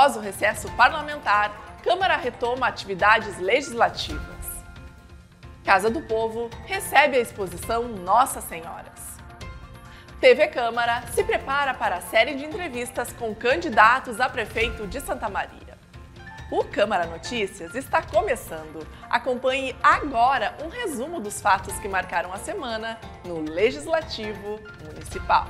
Após o recesso parlamentar, Câmara retoma atividades legislativas. Casa do Povo recebe a exposição Nossa Senhoras. TV Câmara se prepara para a série de entrevistas com candidatos a prefeito de Santa Maria. O Câmara Notícias está começando. Acompanhe agora um resumo dos fatos que marcaram a semana no Legislativo Municipal.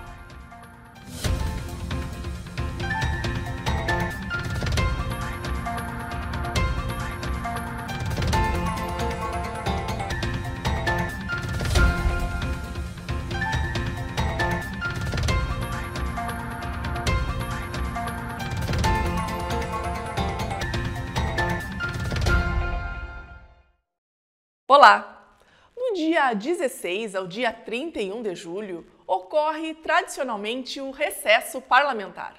Olá! No dia 16 ao dia 31 de julho ocorre tradicionalmente o recesso parlamentar.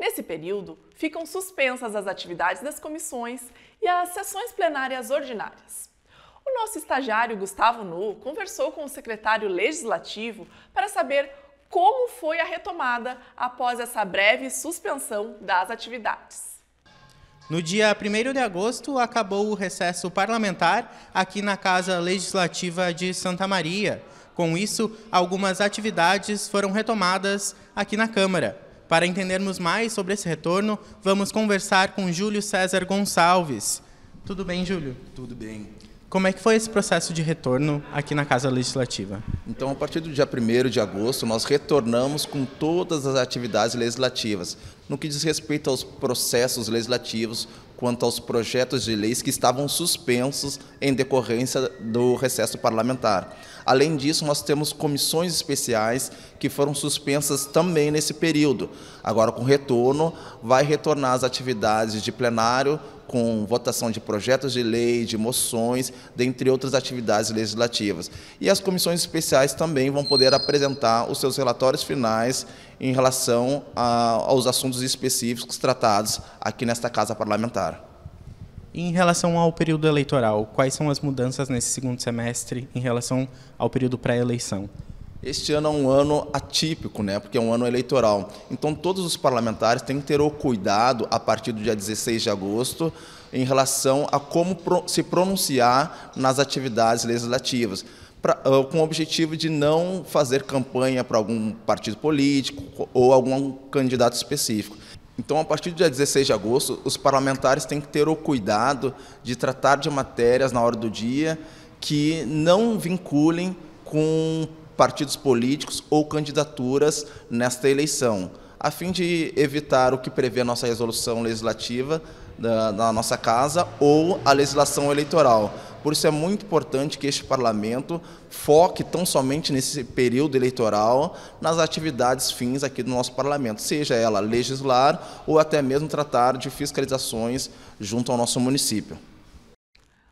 Nesse período, ficam suspensas as atividades das comissões e as sessões plenárias ordinárias. O nosso estagiário Gustavo Nu conversou com o secretário legislativo para saber como foi a retomada após essa breve suspensão das atividades. No dia 1 de agosto, acabou o recesso parlamentar aqui na Casa Legislativa de Santa Maria. Com isso, algumas atividades foram retomadas aqui na Câmara. Para entendermos mais sobre esse retorno, vamos conversar com Júlio César Gonçalves. Tudo bem, Júlio? Tudo bem. Como é que foi esse processo de retorno aqui na Casa Legislativa? Então, a partir do dia 1 de agosto, nós retornamos com todas as atividades legislativas, no que diz respeito aos processos legislativos, quanto aos projetos de leis que estavam suspensos em decorrência do recesso parlamentar. Além disso, nós temos comissões especiais que foram suspensas também nesse período. Agora, com retorno, vai retornar as atividades de plenário, com votação de projetos de lei, de moções, dentre outras atividades legislativas. E as comissões especiais também vão poder apresentar os seus relatórios finais em relação a, aos assuntos específicos tratados aqui nesta Casa Parlamentar. Em relação ao período eleitoral, quais são as mudanças nesse segundo semestre em relação ao período pré-eleição? Este ano é um ano atípico, né? porque é um ano eleitoral. Então, todos os parlamentares têm que ter o cuidado, a partir do dia 16 de agosto, em relação a como se pronunciar nas atividades legislativas. Pra, ah, com o objetivo de não fazer campanha para algum partido político ou algum candidato específico. Então, a partir do dia 16 de agosto, os parlamentares têm que ter o cuidado de tratar de matérias na hora do dia que não vinculem com partidos políticos ou candidaturas nesta eleição, a fim de evitar o que prevê a nossa resolução legislativa da, da nossa casa ou a legislação eleitoral. Por isso é muito importante que este parlamento foque tão somente nesse período eleitoral nas atividades fins aqui do nosso parlamento, seja ela legislar ou até mesmo tratar de fiscalizações junto ao nosso município.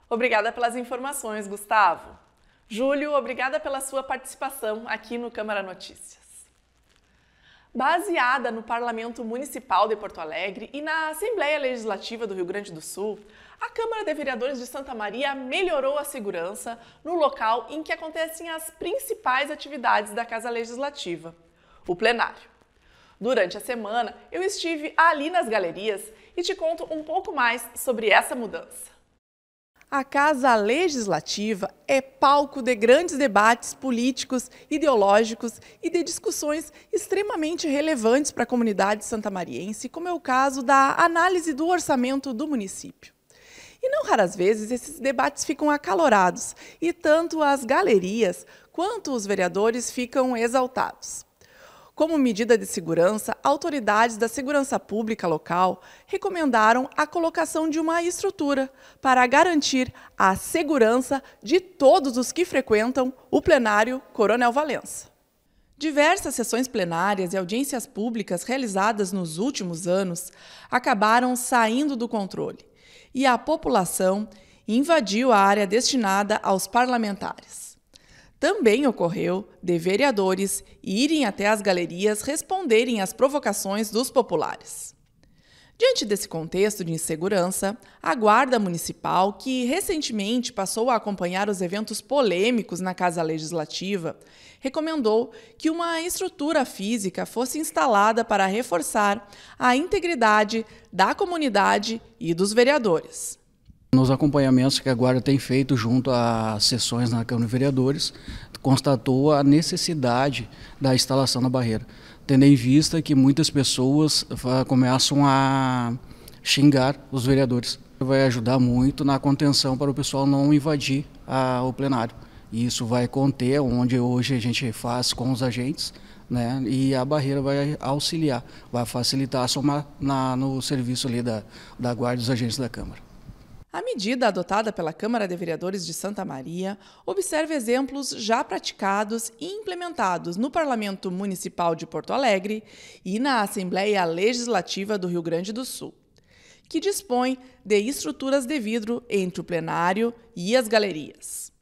Obrigada pelas informações, Gustavo. Júlio, obrigada pela sua participação aqui no Câmara Notícias. Baseada no Parlamento Municipal de Porto Alegre e na Assembleia Legislativa do Rio Grande do Sul, a Câmara de Vereadores de Santa Maria melhorou a segurança no local em que acontecem as principais atividades da Casa Legislativa, o plenário. Durante a semana, eu estive ali nas galerias e te conto um pouco mais sobre essa mudança. A Casa Legislativa é palco de grandes debates políticos, ideológicos e de discussões extremamente relevantes para a comunidade santamariense, como é o caso da análise do orçamento do município. E não raras vezes esses debates ficam acalorados e tanto as galerias quanto os vereadores ficam exaltados. Como medida de segurança, autoridades da segurança pública local recomendaram a colocação de uma estrutura para garantir a segurança de todos os que frequentam o plenário Coronel Valença. Diversas sessões plenárias e audiências públicas realizadas nos últimos anos acabaram saindo do controle e a população invadiu a área destinada aos parlamentares. Também ocorreu de vereadores irem até as galerias responderem às provocações dos populares. Diante desse contexto de insegurança, a Guarda Municipal, que recentemente passou a acompanhar os eventos polêmicos na Casa Legislativa, recomendou que uma estrutura física fosse instalada para reforçar a integridade da comunidade e dos vereadores. Nos acompanhamentos que a Guarda tem feito junto às sessões na Câmara de Vereadores, constatou a necessidade da instalação da barreira, tendo em vista que muitas pessoas ah, começam a xingar os vereadores. Vai ajudar muito na contenção para o pessoal não invadir a, ah, o plenário. E isso vai conter onde hoje a gente faz com os agentes, né? E a barreira vai auxiliar, vai facilitar a somar na, no serviço ali da, da guarda dos agentes da Câmara. A medida adotada pela Câmara de Vereadores de Santa Maria observa exemplos já praticados e implementados no Parlamento Municipal de Porto Alegre e na Assembleia Legislativa do Rio Grande do Sul, que dispõe de estruturas de vidro entre o plenário e as galerias.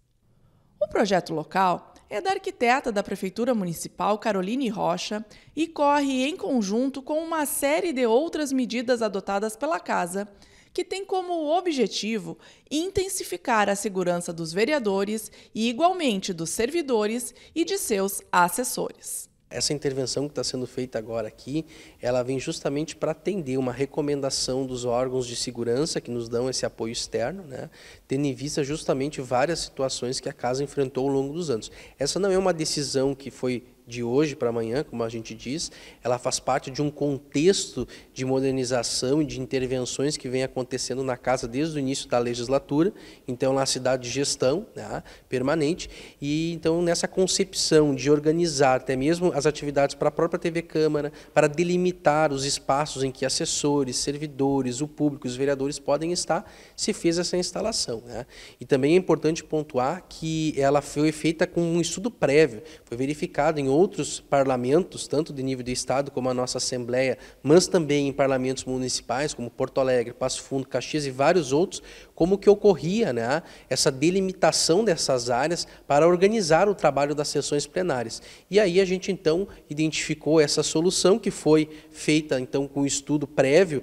O projeto local é da arquiteta da Prefeitura Municipal Caroline Rocha e corre em conjunto com uma série de outras medidas adotadas pela Casa que tem como objetivo intensificar a segurança dos vereadores e, igualmente, dos servidores e de seus assessores. Essa intervenção que está sendo feita agora aqui, ela vem justamente para atender uma recomendação dos órgãos de segurança que nos dão esse apoio externo, né? tendo em vista justamente várias situações que a casa enfrentou ao longo dos anos. Essa não é uma decisão que foi de hoje para amanhã, como a gente diz, ela faz parte de um contexto de modernização e de intervenções que vem acontecendo na casa desde o início da legislatura, então na é cidade de gestão né, permanente, e então nessa concepção de organizar até mesmo as atividades para a própria TV Câmara, para delimitar os espaços em que assessores, servidores, o público, os vereadores podem estar, se fez essa instalação. Né? E também é importante pontuar que ela foi feita com um estudo prévio, foi verificado em outros parlamentos, tanto de nível de Estado como a nossa Assembleia, mas também em parlamentos municipais, como Porto Alegre, Passo Fundo, Caxias e vários outros, como que ocorria né, essa delimitação dessas áreas para organizar o trabalho das sessões plenárias. E aí a gente, então, identificou essa solução que foi feita, então, com estudo prévio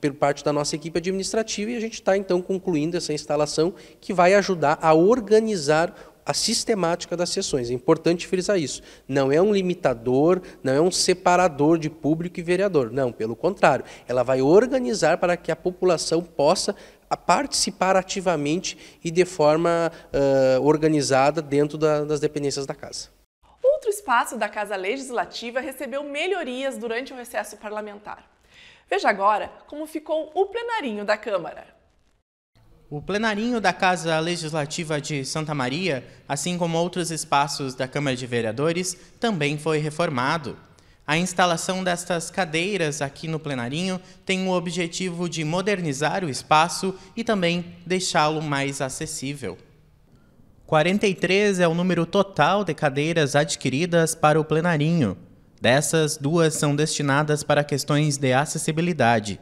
por parte da nossa equipe administrativa e a gente está então concluindo essa instalação que vai ajudar a organizar a sistemática das sessões. É importante frisar isso. Não é um limitador, não é um separador de público e vereador. Não, pelo contrário. Ela vai organizar para que a população possa ah, participar ativamente e de forma uh, organizada dentro da, das dependências da casa. Outro espaço da Casa Legislativa recebeu melhorias durante o recesso parlamentar. Veja agora como ficou o plenarinho da Câmara. O plenarinho da Casa Legislativa de Santa Maria, assim como outros espaços da Câmara de Vereadores, também foi reformado. A instalação destas cadeiras aqui no plenarinho tem o objetivo de modernizar o espaço e também deixá-lo mais acessível. 43 é o número total de cadeiras adquiridas para o plenarinho. Dessas, duas são destinadas para questões de acessibilidade.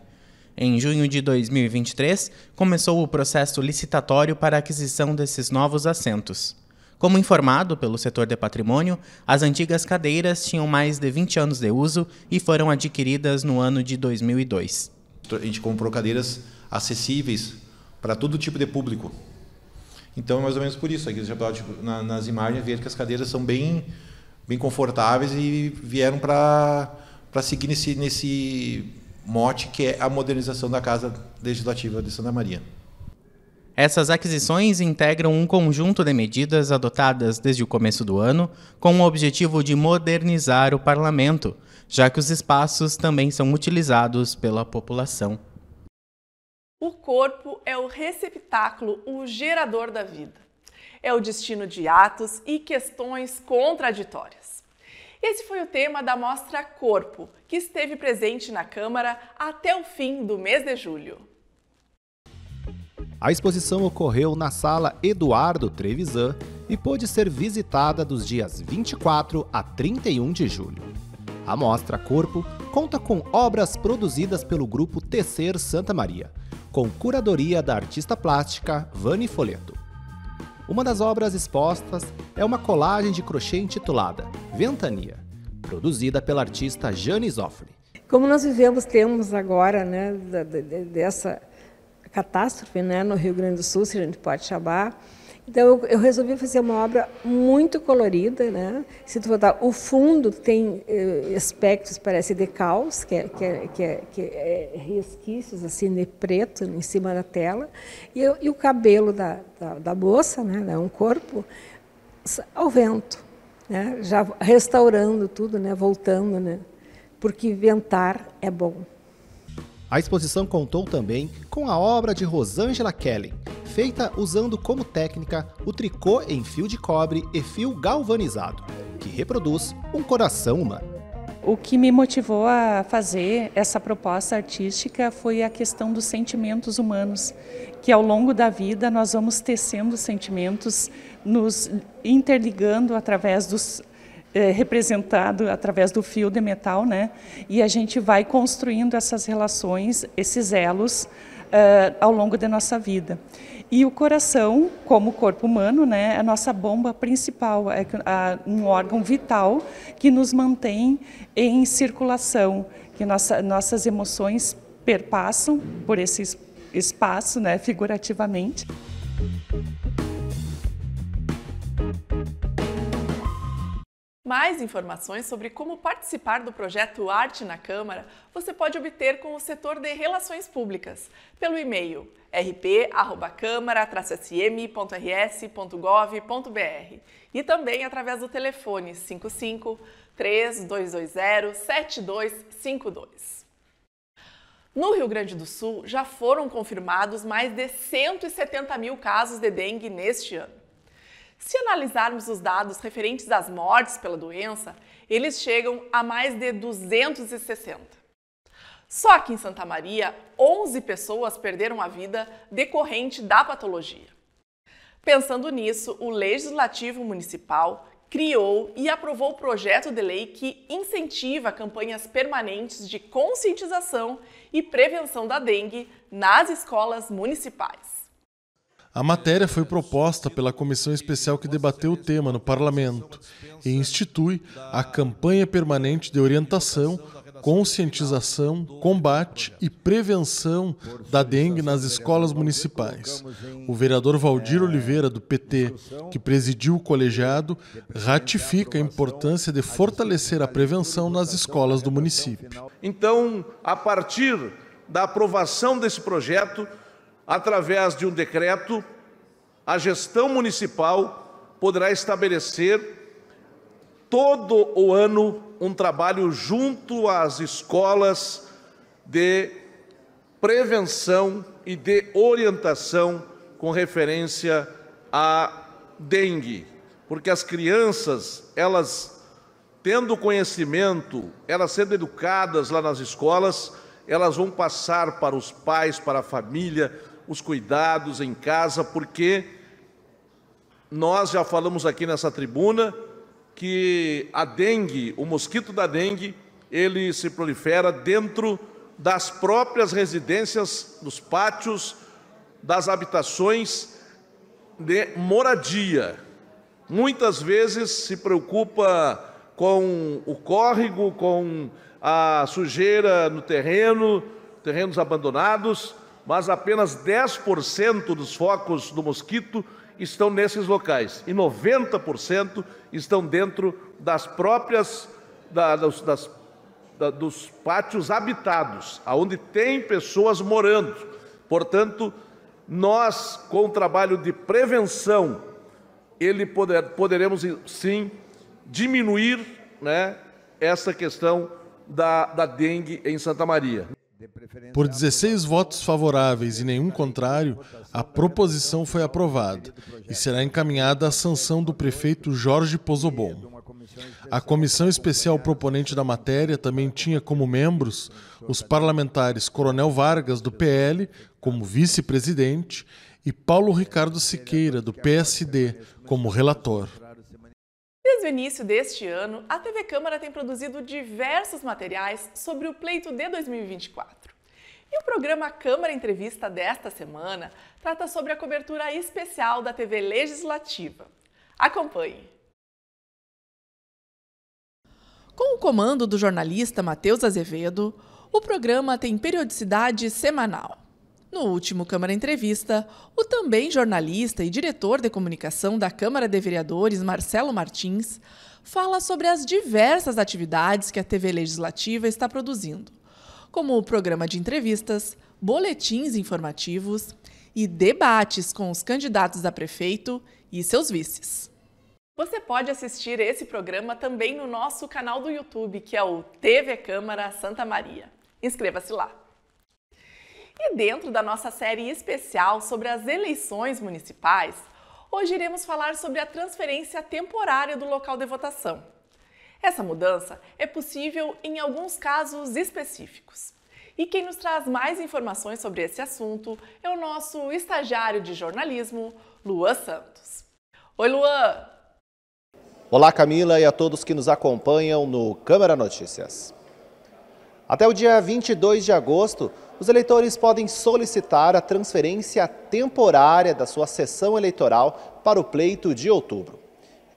Em junho de 2023, começou o processo licitatório para a aquisição desses novos assentos. Como informado pelo setor de patrimônio, as antigas cadeiras tinham mais de 20 anos de uso e foram adquiridas no ano de 2002. Então, a gente comprou cadeiras acessíveis para todo tipo de público. Então é mais ou menos por isso. Aqui já pode, tipo, na, nas imagens ver que as cadeiras são bem, bem confortáveis e vieram para seguir nesse, nesse mote que é a modernização da Casa Legislativa de Santa Maria. Essas aquisições integram um conjunto de medidas adotadas desde o começo do ano com o objetivo de modernizar o parlamento, já que os espaços também são utilizados pela população. O corpo é o receptáculo, o gerador da vida. É o destino de atos e questões contraditórias. Esse foi o tema da mostra Corpo, que esteve presente na Câmara até o fim do mês de julho. A exposição ocorreu na Sala Eduardo Trevisan e pôde ser visitada dos dias 24 a 31 de julho. A mostra Corpo conta com obras produzidas pelo grupo Tecer Santa Maria, com curadoria da artista plástica Vani Folheto. Uma das obras expostas é uma colagem de crochê intitulada Ventania, produzida pela artista Jane Zoffre. Como nós vivemos, temos agora, né, dessa catástrofe, né, no Rio Grande do Sul, se a gente pode chamar, então eu, eu, resolvi fazer uma obra muito colorida, né? Se tu botar, o fundo tem eh, aspectos parece decals, que é, que é, que é, que é resquícios assim de preto em cima da tela, e, eu, e o cabelo da, da, da moça, né? É um corpo ao vento, né? Já restaurando tudo, né? Voltando, né? Porque ventar é bom. A exposição contou também com a obra de Rosângela Kelly, feita usando como técnica o tricô em fio de cobre e fio galvanizado, que reproduz um coração humano. O que me motivou a fazer essa proposta artística foi a questão dos sentimentos humanos, que ao longo da vida nós vamos tecendo sentimentos, nos interligando através dos é, representado através do fio de metal, né? E a gente vai construindo essas relações, esses elos, uh, ao longo da nossa vida. E o coração, como corpo humano, né, é a nossa bomba principal, é um órgão vital que nos mantém em circulação, que nossa, nossas emoções perpassam por esse espaço, né, figurativamente. Mais informações sobre como participar do projeto Arte na Câmara você pode obter com o setor de Relações Públicas pelo e-mail rp@câmara-sm.rs.gov.br e também através do telefone 55 3220 7252. No Rio Grande do Sul, já foram confirmados mais de 170 mil casos de dengue neste ano. Se analisarmos os dados referentes às mortes pela doença, eles chegam a mais de 260. Só aqui em Santa Maria, 11 pessoas perderam a vida decorrente da patologia. Pensando nisso, o Legislativo Municipal criou e aprovou o projeto de lei que incentiva campanhas permanentes de conscientização e prevenção da dengue nas escolas municipais. A matéria foi proposta pela comissão especial que debateu o tema no parlamento e institui a campanha permanente de orientação, conscientização, combate e prevenção da dengue nas escolas municipais. O vereador Valdir Oliveira, do PT, que presidiu o colegiado, ratifica a importância de fortalecer a prevenção nas escolas do município. Então, a partir da aprovação desse projeto, através de um decreto, a gestão municipal poderá estabelecer todo o ano um trabalho junto às escolas de prevenção e de orientação com referência à dengue, porque as crianças, elas tendo conhecimento, elas sendo educadas lá nas escolas, elas vão passar para os pais, para a família, os cuidados em casa, porque nós já falamos aqui nessa tribuna que a dengue, o mosquito da dengue, ele se prolifera dentro das próprias residências, dos pátios, das habitações de moradia. Muitas vezes se preocupa com o córrego, com a sujeira no terreno, terrenos abandonados, mas apenas 10% dos focos do mosquito estão nesses locais e 90% estão dentro das próprias da, das, das, da, dos pátios habitados, aonde tem pessoas morando. Portanto, nós com o trabalho de prevenção ele poder, poderemos sim diminuir né, essa questão da, da dengue em Santa Maria. Por 16 votos favoráveis e nenhum contrário, a proposição foi aprovada e será encaminhada à sanção do prefeito Jorge Pozobon. A comissão especial proponente da matéria também tinha como membros os parlamentares Coronel Vargas, do PL, como vice-presidente, e Paulo Ricardo Siqueira, do PSD, como relator. Desde o início deste ano, a TV Câmara tem produzido diversos materiais sobre o pleito de 2024. E o programa Câmara Entrevista desta semana trata sobre a cobertura especial da TV Legislativa. Acompanhe! Com o comando do jornalista Matheus Azevedo, o programa tem periodicidade semanal. No último Câmara Entrevista, o também jornalista e diretor de comunicação da Câmara de Vereadores, Marcelo Martins, fala sobre as diversas atividades que a TV Legislativa está produzindo, como o programa de entrevistas, boletins informativos e debates com os candidatos a prefeito e seus vices. Você pode assistir esse programa também no nosso canal do YouTube, que é o TV Câmara Santa Maria. Inscreva-se lá! E dentro da nossa série especial sobre as eleições municipais, hoje iremos falar sobre a transferência temporária do local de votação. Essa mudança é possível em alguns casos específicos. E quem nos traz mais informações sobre esse assunto é o nosso estagiário de jornalismo, Luan Santos. Oi, Luan! Olá, Camila, e a todos que nos acompanham no Câmara Notícias. Até o dia 22 de agosto, os eleitores podem solicitar a transferência temporária da sua sessão eleitoral para o pleito de outubro.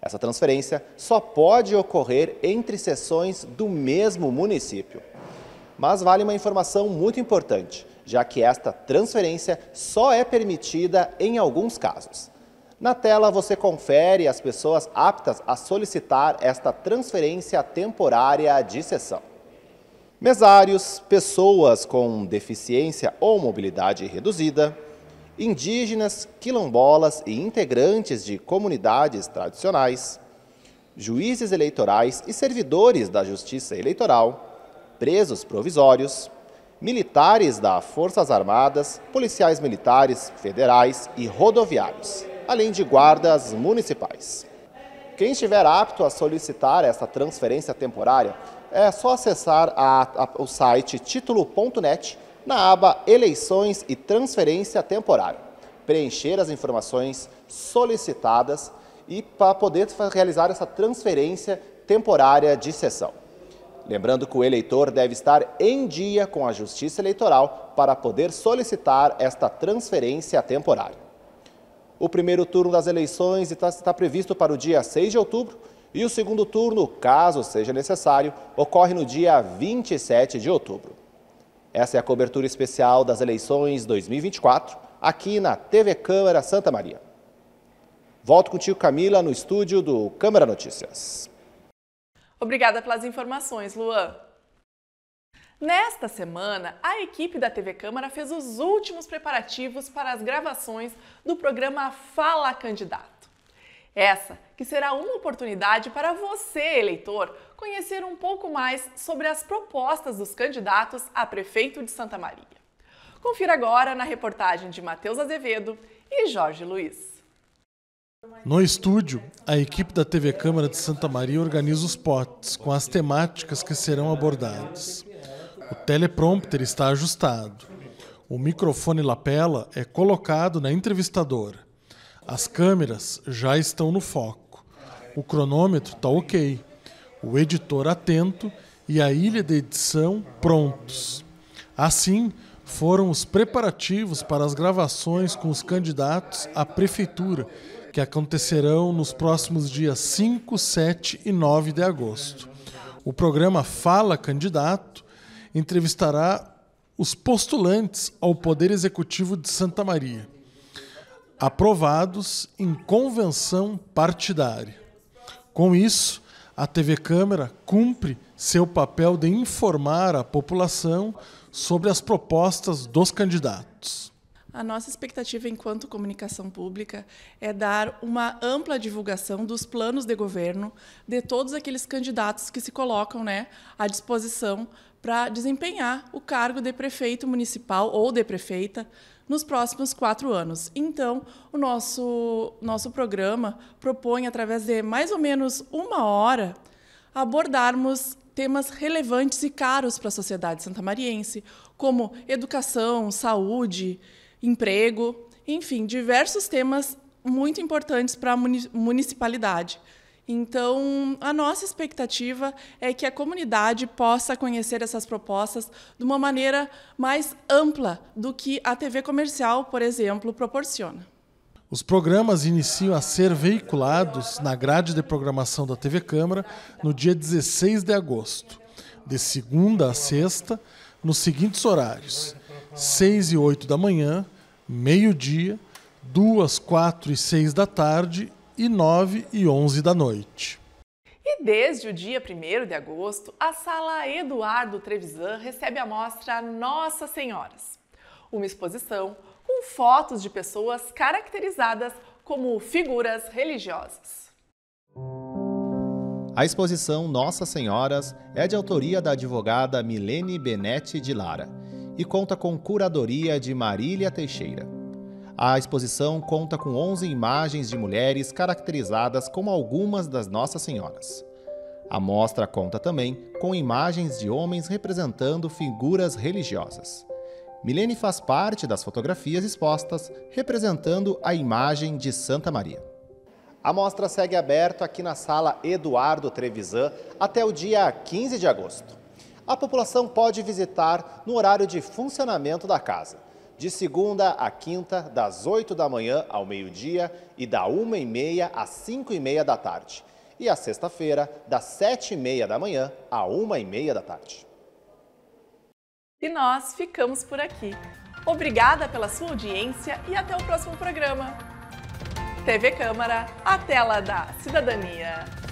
Essa transferência só pode ocorrer entre sessões do mesmo município. Mas vale uma informação muito importante, já que esta transferência só é permitida em alguns casos. Na tela você confere as pessoas aptas a solicitar esta transferência temporária de sessão mesários, pessoas com deficiência ou mobilidade reduzida, indígenas, quilombolas e integrantes de comunidades tradicionais, juízes eleitorais e servidores da Justiça Eleitoral, presos provisórios, militares das Forças Armadas, policiais militares, federais e rodoviários, além de guardas municipais. Quem estiver apto a solicitar essa transferência temporária, é só acessar a, a, o site título.net na aba Eleições e Transferência Temporária, preencher as informações solicitadas e para poder realizar essa transferência temporária de sessão. Lembrando que o eleitor deve estar em dia com a Justiça Eleitoral para poder solicitar esta transferência temporária. O primeiro turno das eleições tá, está previsto para o dia 6 de outubro e o segundo turno, caso seja necessário, ocorre no dia 27 de outubro. Essa é a cobertura especial das eleições 2024, aqui na TV Câmara Santa Maria. Volto contigo, Camila, no estúdio do Câmara Notícias. Obrigada pelas informações, Luan. Nesta semana, a equipe da TV Câmara fez os últimos preparativos para as gravações do programa Fala Candidato. Essa que será uma oportunidade para você, eleitor, conhecer um pouco mais sobre as propostas dos candidatos a prefeito de Santa Maria. Confira agora na reportagem de Matheus Azevedo e Jorge Luiz. No estúdio, a equipe da TV Câmara de Santa Maria organiza os potes com as temáticas que serão abordadas. O teleprompter está ajustado. O microfone lapela é colocado na entrevistadora. As câmeras já estão no foco. O cronômetro está ok. O editor atento e a ilha de edição prontos. Assim foram os preparativos para as gravações com os candidatos à prefeitura, que acontecerão nos próximos dias 5, 7 e 9 de agosto. O programa Fala Candidato entrevistará os postulantes ao Poder Executivo de Santa Maria, aprovados em convenção partidária. Com isso, a TV Câmara cumpre seu papel de informar a população sobre as propostas dos candidatos. A nossa expectativa enquanto comunicação pública é dar uma ampla divulgação dos planos de governo de todos aqueles candidatos que se colocam né, à disposição para desempenhar o cargo de prefeito municipal ou de prefeita nos próximos quatro anos. Então, o nosso, nosso programa propõe, através de mais ou menos uma hora, abordarmos temas relevantes e caros para a sociedade santamariense, como educação, saúde, emprego, enfim, diversos temas muito importantes para a municipalidade. Então, a nossa expectativa é que a comunidade possa conhecer essas propostas de uma maneira mais ampla do que a TV comercial, por exemplo, proporciona. Os programas iniciam a ser veiculados na grade de programação da TV Câmara no dia 16 de agosto, de segunda a sexta, nos seguintes horários: 6 e 8 da manhã, meio-dia, 2, 4 e 6 da tarde e 9 e 11 da noite. E desde o dia 1 de agosto, a Sala Eduardo Trevisan recebe a mostra Nossas Senhoras, uma exposição com fotos de pessoas caracterizadas como figuras religiosas. A exposição Nossas Senhoras é de autoria da advogada Milene Benetti de Lara e conta com curadoria de Marília Teixeira. A exposição conta com 11 imagens de mulheres caracterizadas como algumas das Nossas Senhoras. A mostra conta também com imagens de homens representando figuras religiosas. Milene faz parte das fotografias expostas, representando a imagem de Santa Maria. A mostra segue aberta aqui na sala Eduardo Trevisan até o dia 15 de agosto. A população pode visitar no horário de funcionamento da casa de segunda a quinta, das 8 da manhã ao meio-dia e da 1 e meia às 5 e meia da tarde. E a sexta-feira, das 7 e meia da manhã à 1 e meia da tarde. E nós ficamos por aqui. Obrigada pela sua audiência e até o próximo programa. TV Câmara, a tela da cidadania.